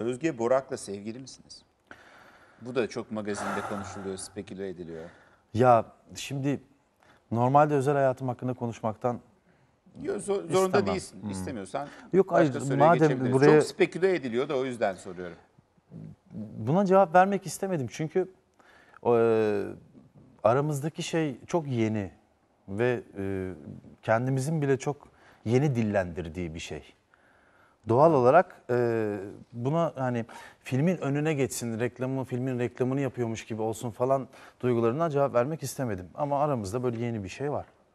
Özge Borak'la sevgili misiniz? Bu da çok magazinde konuşuluyor, speküle ediliyor. Ya şimdi normalde özel hayatım hakkında konuşmaktan Yok, zor, zorunda değilsin. Hmm. İstemiyorsan Yok, başka hayır, madem buraya... Çok speküle ediliyor da o yüzden soruyorum. Buna cevap vermek istemedim çünkü e, aramızdaki şey çok yeni ve e, kendimizin bile çok yeni dillendirdiği bir şey doğal olarak e, buna hani filmin önüne geçsin, reklamı filmin reklamını yapıyormuş gibi olsun falan duygularına cevap vermek istemedim. Ama aramızda böyle yeni bir şey var.